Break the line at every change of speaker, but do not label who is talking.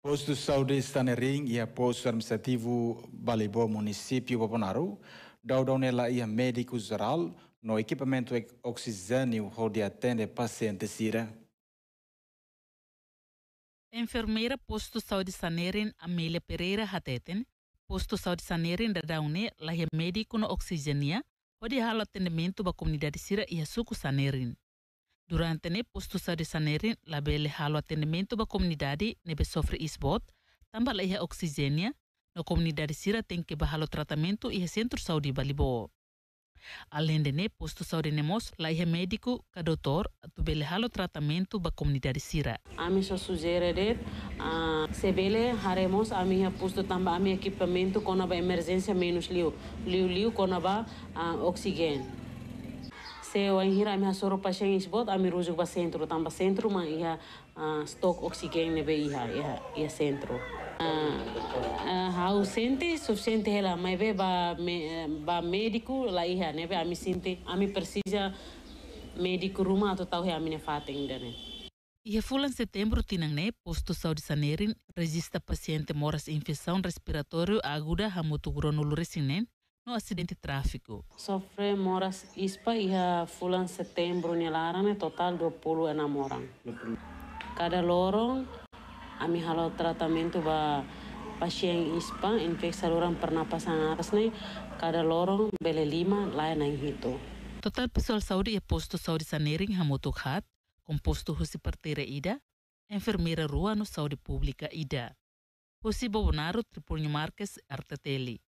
Posto Saudi está ia ring e posto administrativo Balibó, município Paponaru, daudão nela e médico geral no equipamento oxigênio onde atende paciente Sira. Enfermeira posto Saudi sanerin Amelia Pereira Hateten, posto Saudi sanerin da Daune, lá é médico no oxigênia, onde hala atendimento para comunidade Sira sanerin. Durante ne posto sa desaneri labe le halo atendimento ba comunidade nebe sofre isbot, tamba la iha oksigenia, no comunidade sira tem que ba halo tratamento iha centro saúde balibo. Além de ne posto saúde nemos la iha médico ka doutor atu bele halo tratamento ba comunidade sira.
Ami sa sugere det, uh, sebele haremos ami iha posto tamba ami equipamento kona ba emergência menos liu, liu liu kona ba uh, oxigênio. Seo ang hira mi hasoro pa siyang isbot ami rujuk ba centro tamba sentro ma iha uh, ah, stock oxygen nebe iha iha iha sentro hau ah, ah, sente suficiente ela mai be ba me, ba médico la iha nebe né, ami sente ami precisa médico rumah atau tahu he ami ne fateng dane
Ia né. fulan setembro tinang ne né, posto saúde sanerin registra paciente moras infecção respiratório aguda hamutu gronulu no acidente de tráfico.
moras ispa e fulan setembro nelarane total 20 enamoran. Cada lorong mi halo tratamento ba pasien ispa infeksi saluran pernapasan atas nih kada lorong bele lima lain yang hito.
Total pessoal saúde e posto saúde sanering hamoto khat composto husi e partira ida, enfermeira rua no saúde pública ida. Husi Bobonaro Tripulho Marques Arteteli.